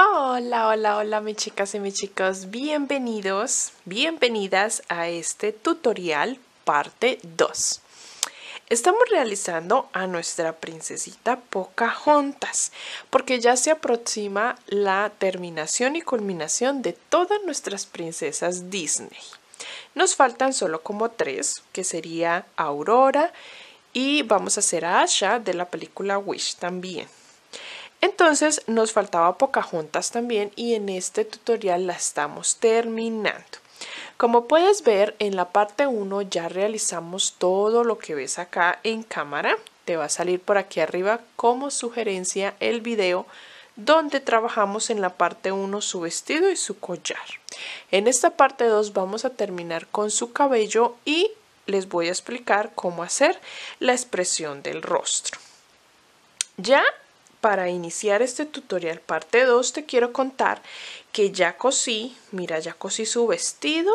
Hola, hola, hola mis chicas y mis chicos, bienvenidos, bienvenidas a este tutorial parte 2. Estamos realizando a nuestra princesita Pocahontas, porque ya se aproxima la terminación y culminación de todas nuestras princesas Disney. Nos faltan solo como tres, que sería Aurora y vamos a hacer a Asha de la película Wish también. Entonces nos faltaba juntas también y en este tutorial la estamos terminando. Como puedes ver en la parte 1 ya realizamos todo lo que ves acá en cámara. Te va a salir por aquí arriba como sugerencia el video donde trabajamos en la parte 1 su vestido y su collar. En esta parte 2 vamos a terminar con su cabello y les voy a explicar cómo hacer la expresión del rostro. Ya para iniciar este tutorial parte 2 te quiero contar que ya cosí, mira ya cosí su vestido,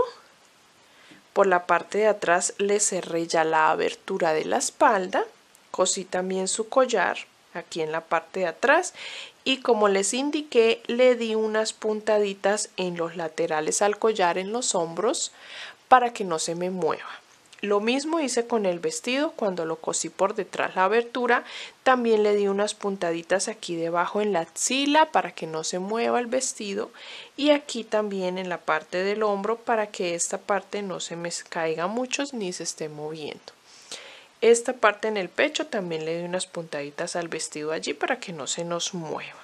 por la parte de atrás le cerré ya la abertura de la espalda, cosí también su collar aquí en la parte de atrás y como les indiqué le di unas puntaditas en los laterales al collar en los hombros para que no se me mueva. Lo mismo hice con el vestido cuando lo cosí por detrás la abertura. También le di unas puntaditas aquí debajo en la axila para que no se mueva el vestido y aquí también en la parte del hombro para que esta parte no se me caiga mucho ni se esté moviendo. Esta parte en el pecho también le di unas puntaditas al vestido allí para que no se nos mueva.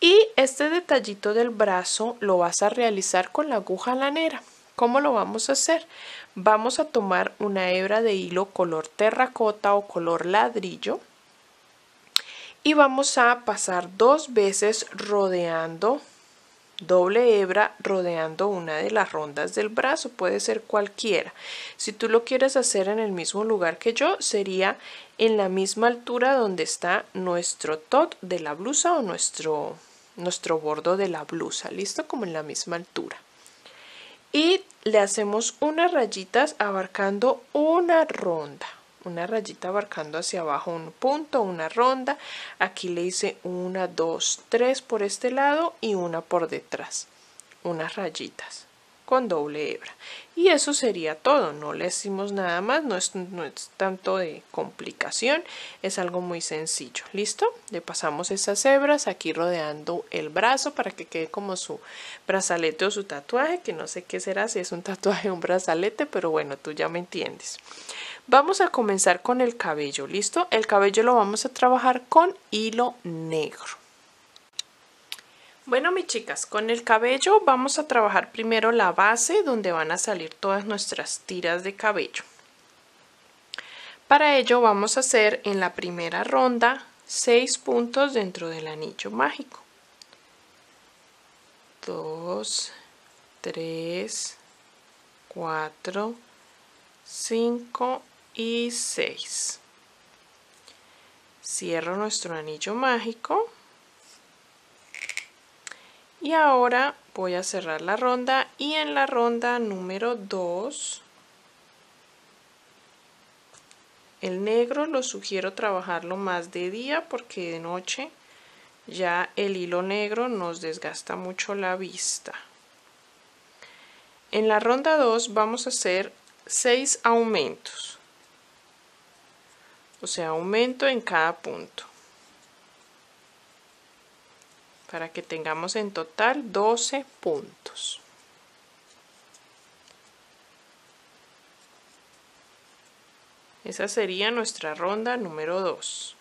Y este detallito del brazo lo vas a realizar con la aguja lanera. ¿Cómo lo vamos a hacer? Vamos a tomar una hebra de hilo color terracota o color ladrillo y vamos a pasar dos veces rodeando doble hebra rodeando una de las rondas del brazo puede ser cualquiera si tú lo quieres hacer en el mismo lugar que yo sería en la misma altura donde está nuestro top de la blusa o nuestro nuestro bordo de la blusa listo como en la misma altura y le hacemos unas rayitas abarcando una ronda una rayita abarcando hacia abajo un punto, una ronda. Aquí le hice una, dos, tres por este lado y una por detrás. Unas rayitas con doble hebra. Y eso sería todo, no le hicimos nada más, no es, no es tanto de complicación, es algo muy sencillo. ¿Listo? Le pasamos esas hebras aquí rodeando el brazo para que quede como su brazalete o su tatuaje, que no sé qué será, si es un tatuaje o un brazalete, pero bueno, tú ya me entiendes. Vamos a comenzar con el cabello, ¿listo? El cabello lo vamos a trabajar con hilo negro. Bueno, mis chicas, con el cabello vamos a trabajar primero la base donde van a salir todas nuestras tiras de cabello. Para ello vamos a hacer en la primera ronda 6 puntos dentro del anillo mágico. 2, 3, 4, 5 y 6. Cierro nuestro anillo mágico y ahora voy a cerrar la ronda y en la ronda número 2 el negro lo sugiero trabajarlo más de día porque de noche ya el hilo negro nos desgasta mucho la vista. En la ronda 2 vamos a hacer 6 aumentos, o sea aumento en cada punto para que tengamos en total 12 puntos. Esa sería nuestra ronda número 2.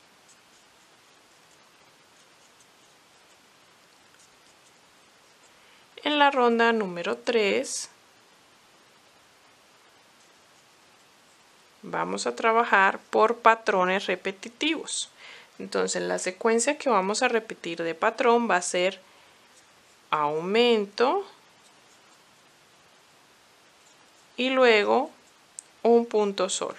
En la ronda número 3 vamos a trabajar por patrones repetitivos. Entonces la secuencia que vamos a repetir de patrón va a ser aumento y luego un punto solo.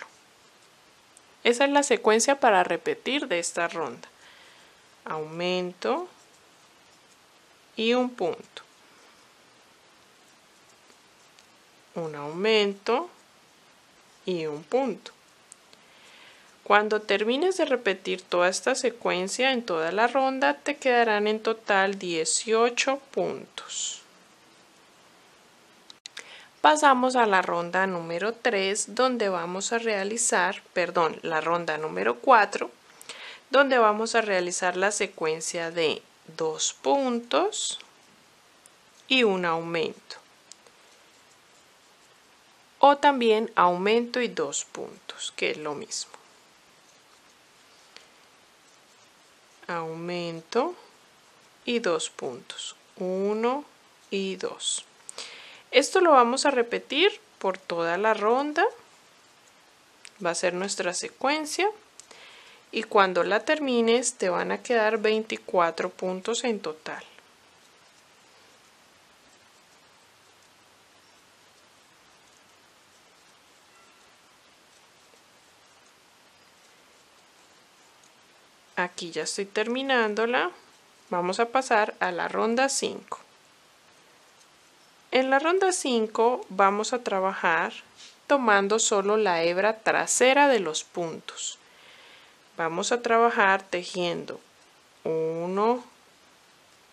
Esa es la secuencia para repetir de esta ronda. Aumento y un punto. Un aumento y un punto. Cuando termines de repetir toda esta secuencia en toda la ronda, te quedarán en total 18 puntos. Pasamos a la ronda número 3, donde vamos a realizar, perdón, la ronda número 4, donde vamos a realizar la secuencia de 2 puntos y un aumento. O también aumento y dos puntos, que es lo mismo. aumento y dos puntos. uno y dos Esto lo vamos a repetir por toda la ronda. Va a ser nuestra secuencia. Y cuando la termines te van a quedar 24 puntos en total. Aquí ya estoy terminándola. Vamos a pasar a la ronda 5. En la ronda 5 vamos a trabajar tomando solo la hebra trasera de los puntos. Vamos a trabajar tejiendo 1,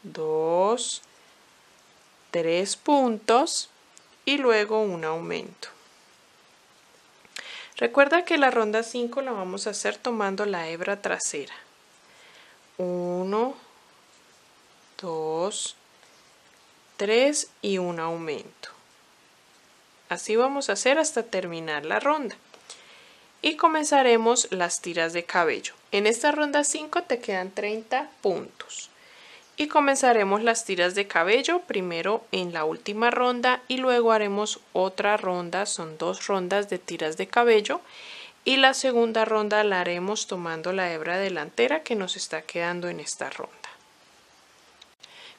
2, 3 puntos y luego un aumento. Recuerda que la ronda 5 la vamos a hacer tomando la hebra trasera. 1, 2, 3 y un aumento. Así vamos a hacer hasta terminar la ronda. Y comenzaremos las tiras de cabello. En esta ronda 5 te quedan 30 puntos. Y comenzaremos las tiras de cabello primero en la última ronda y luego haremos otra ronda, son dos rondas de tiras de cabello y la segunda ronda la haremos tomando la hebra delantera que nos está quedando en esta ronda.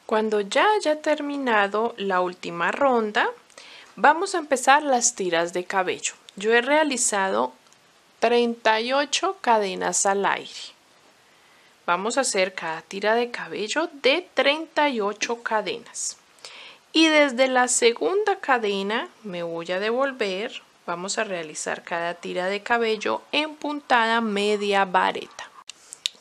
Cuando ya haya terminado la última ronda, vamos a empezar las tiras de cabello. Yo he realizado 38 cadenas al aire. Vamos a hacer cada tira de cabello de 38 cadenas. Y desde la segunda cadena me voy a devolver Vamos a realizar cada tira de cabello en puntada media vareta.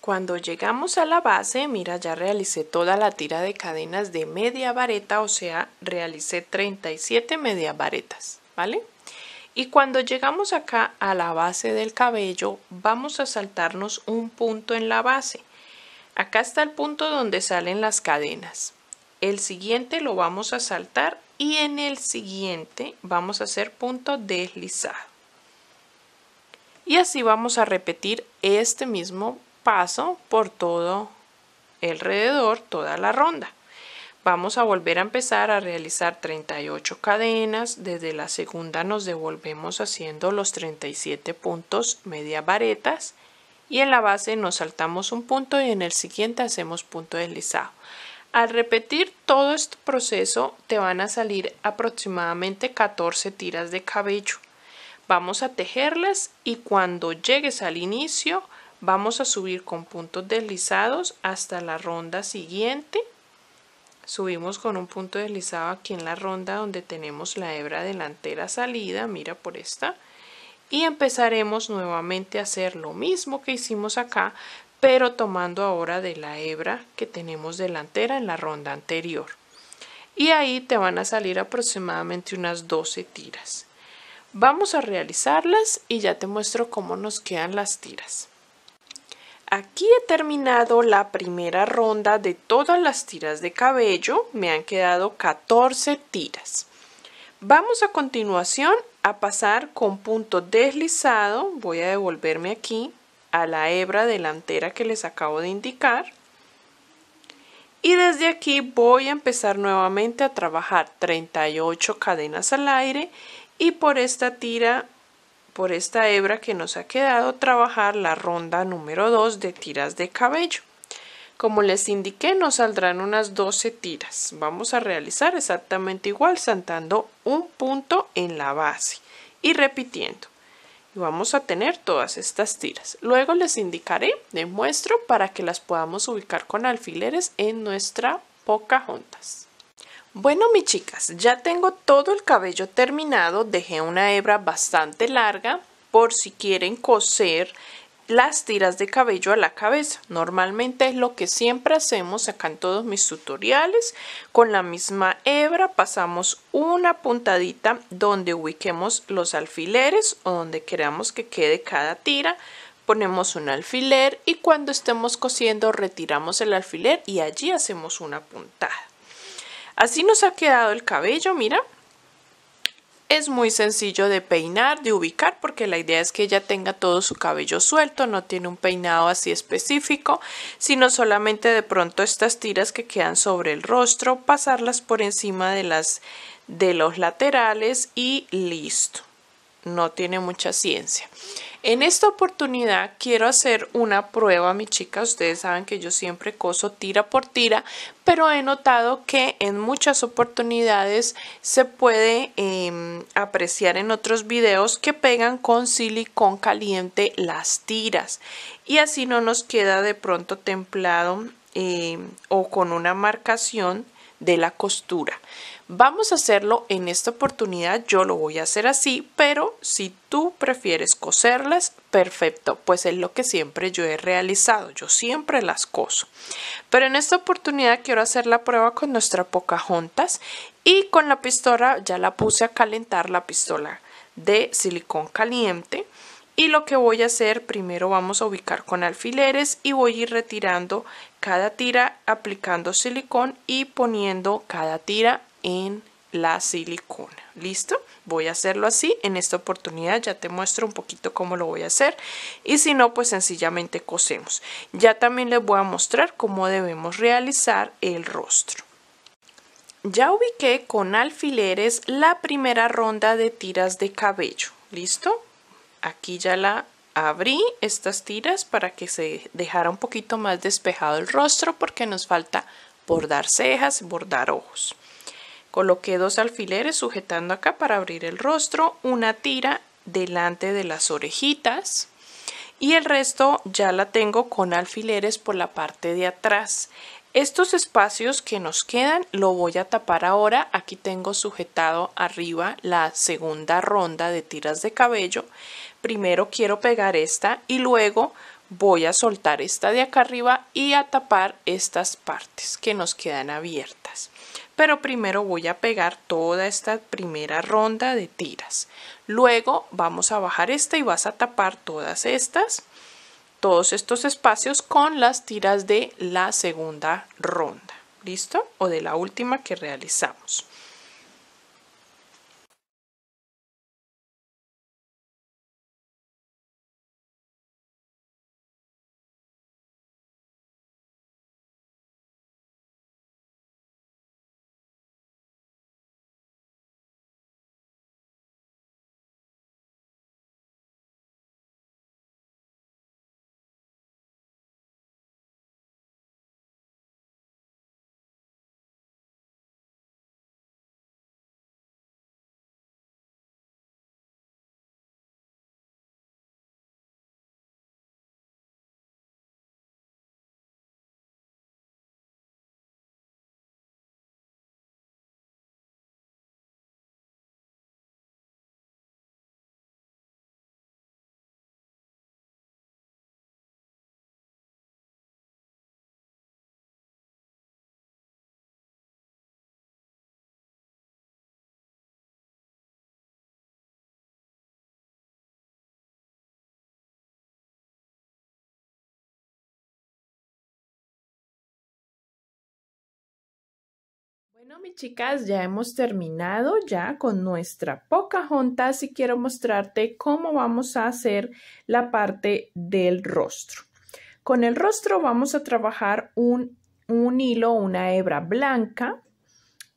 Cuando llegamos a la base, mira, ya realicé toda la tira de cadenas de media vareta, o sea, realicé 37 media varetas, ¿vale? Y cuando llegamos acá a la base del cabello, vamos a saltarnos un punto en la base. Acá está el punto donde salen las cadenas. El siguiente lo vamos a saltar y en el siguiente vamos a hacer punto deslizado. Y así vamos a repetir este mismo paso por todo alrededor, toda la ronda. Vamos a volver a empezar a realizar 38 cadenas, desde la segunda nos devolvemos haciendo los 37 puntos media varetas y en la base nos saltamos un punto y en el siguiente hacemos punto deslizado. Al repetir todo este proceso te van a salir aproximadamente 14 tiras de cabello. Vamos a tejerlas y cuando llegues al inicio vamos a subir con puntos deslizados hasta la ronda siguiente. Subimos con un punto deslizado aquí en la ronda donde tenemos la hebra delantera salida, mira por esta. Y empezaremos nuevamente a hacer lo mismo que hicimos acá, pero tomando ahora de la hebra que tenemos delantera en la ronda anterior. Y ahí te van a salir aproximadamente unas 12 tiras. Vamos a realizarlas y ya te muestro cómo nos quedan las tiras. Aquí he terminado la primera ronda de todas las tiras de cabello, me han quedado 14 tiras. Vamos a continuación a pasar con punto deslizado, voy a devolverme aquí, a la hebra delantera que les acabo de indicar y desde aquí voy a empezar nuevamente a trabajar 38 cadenas al aire y por esta tira por esta hebra que nos ha quedado trabajar la ronda número 2 de tiras de cabello como les indiqué nos saldrán unas 12 tiras vamos a realizar exactamente igual saltando un punto en la base y repitiendo y vamos a tener todas estas tiras. Luego les indicaré, les muestro para que las podamos ubicar con alfileres en nuestra poca juntas. Bueno mis chicas, ya tengo todo el cabello terminado, dejé una hebra bastante larga por si quieren coser las tiras de cabello a la cabeza. Normalmente es lo que siempre hacemos acá en todos mis tutoriales. Con la misma hebra pasamos una puntadita donde ubiquemos los alfileres o donde queramos que quede cada tira. Ponemos un alfiler y cuando estemos cosiendo retiramos el alfiler y allí hacemos una puntada. Así nos ha quedado el cabello, mira. Es muy sencillo de peinar, de ubicar, porque la idea es que ella tenga todo su cabello suelto, no tiene un peinado así específico, sino solamente de pronto estas tiras que quedan sobre el rostro, pasarlas por encima de, las, de los laterales y listo. No tiene mucha ciencia. En esta oportunidad quiero hacer una prueba, mi chica. Ustedes saben que yo siempre coso tira por tira, pero he notado que en muchas oportunidades se puede em, apreciar en otros videos que pegan con silicón caliente las tiras y así no nos queda de pronto templado em, o con una marcación de la costura. Vamos a hacerlo en esta oportunidad, yo lo voy a hacer así, pero si tú prefieres coserlas, perfecto, pues es lo que siempre yo he realizado, yo siempre las coso. Pero en esta oportunidad quiero hacer la prueba con nuestra poca juntas y con la pistola, ya la puse a calentar la pistola de silicón caliente. Y lo que voy a hacer, primero vamos a ubicar con alfileres y voy a ir retirando cada tira aplicando silicón y poniendo cada tira en la silicona. ¿Listo? Voy a hacerlo así. En esta oportunidad ya te muestro un poquito cómo lo voy a hacer. Y si no, pues sencillamente cosemos. Ya también les voy a mostrar cómo debemos realizar el rostro. Ya ubiqué con alfileres la primera ronda de tiras de cabello. ¿Listo? Aquí ya la abrí estas tiras para que se dejara un poquito más despejado el rostro porque nos falta bordar cejas, bordar ojos. Coloqué dos alfileres sujetando acá para abrir el rostro, una tira delante de las orejitas y el resto ya la tengo con alfileres por la parte de atrás. Estos espacios que nos quedan lo voy a tapar ahora. Aquí tengo sujetado arriba la segunda ronda de tiras de cabello. Primero quiero pegar esta y luego voy a soltar esta de acá arriba y a tapar estas partes que nos quedan abiertas pero primero voy a pegar toda esta primera ronda de tiras luego vamos a bajar esta y vas a tapar todas estas todos estos espacios con las tiras de la segunda ronda listo o de la última que realizamos Bueno, mis chicas, ya hemos terminado ya con nuestra poca junta y quiero mostrarte cómo vamos a hacer la parte del rostro. Con el rostro vamos a trabajar un hilo, una hebra blanca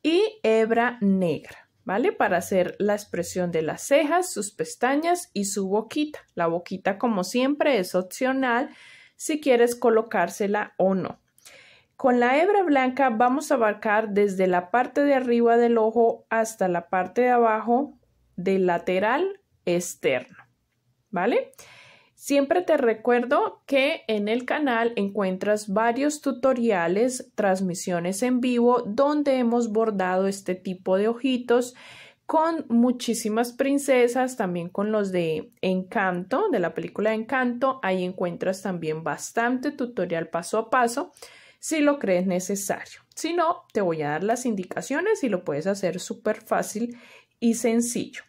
y hebra negra, ¿vale? Para hacer la expresión de las cejas, sus pestañas y su boquita. La boquita, como siempre, es opcional si quieres colocársela o no. Con la hebra blanca vamos a abarcar desde la parte de arriba del ojo hasta la parte de abajo del lateral externo. ¿Vale? Siempre te recuerdo que en el canal encuentras varios tutoriales, transmisiones en vivo, donde hemos bordado este tipo de ojitos con muchísimas princesas, también con los de Encanto, de la película Encanto. Ahí encuentras también bastante tutorial paso a paso si lo crees necesario. Si no, te voy a dar las indicaciones y lo puedes hacer súper fácil y sencillo.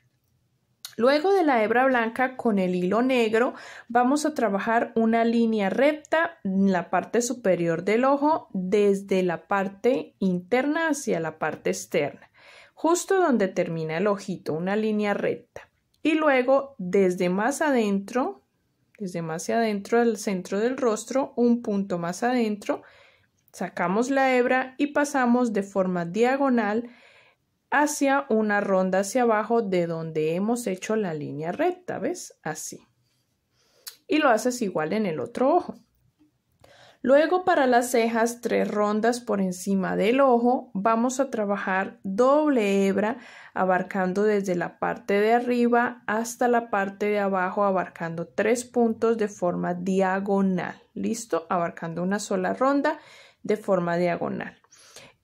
Luego de la hebra blanca con el hilo negro vamos a trabajar una línea recta en la parte superior del ojo desde la parte interna hacia la parte externa, justo donde termina el ojito, una línea recta. Y luego desde más adentro, desde más hacia adentro del centro del rostro, un punto más adentro Sacamos la hebra y pasamos de forma diagonal hacia una ronda hacia abajo de donde hemos hecho la línea recta, ¿ves? Así. Y lo haces igual en el otro ojo. Luego para las cejas, tres rondas por encima del ojo, vamos a trabajar doble hebra abarcando desde la parte de arriba hasta la parte de abajo, abarcando tres puntos de forma diagonal. ¿Listo? Abarcando una sola ronda de forma diagonal.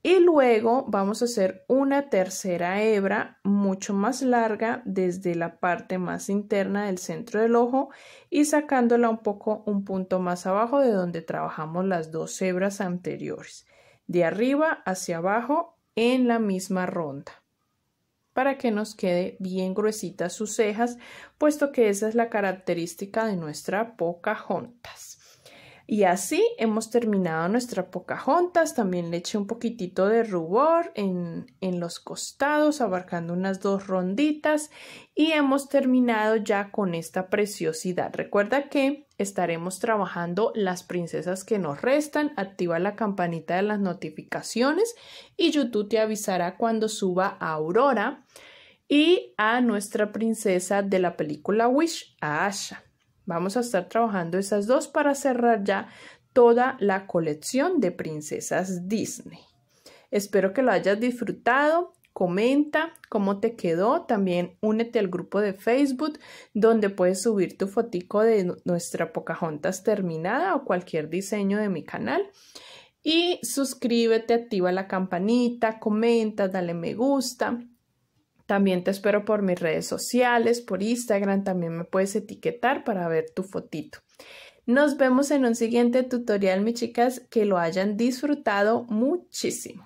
Y luego vamos a hacer una tercera hebra mucho más larga desde la parte más interna del centro del ojo y sacándola un poco un punto más abajo de donde trabajamos las dos hebras anteriores. De arriba hacia abajo en la misma ronda para que nos quede bien gruesitas sus cejas, puesto que esa es la característica de nuestra poca juntas y así hemos terminado nuestra poca juntas. También le eché un poquitito de rubor en, en, los costados, abarcando unas dos ronditas. Y hemos terminado ya con esta preciosidad. Recuerda que estaremos trabajando las princesas que nos restan. Activa la campanita de las notificaciones y YouTube te avisará cuando suba a Aurora y a nuestra princesa de la película Wish, a Asha. Vamos a estar trabajando esas dos para cerrar ya toda la colección de princesas Disney. Espero que lo hayas disfrutado. Comenta cómo te quedó. También únete al grupo de Facebook donde puedes subir tu fotico de nuestra Pocahontas terminada o cualquier diseño de mi canal. Y suscríbete, activa la campanita, comenta, dale me gusta. También te espero por mis redes sociales, por Instagram, también me puedes etiquetar para ver tu fotito. Nos vemos en un siguiente tutorial, mis chicas, que lo hayan disfrutado muchísimo.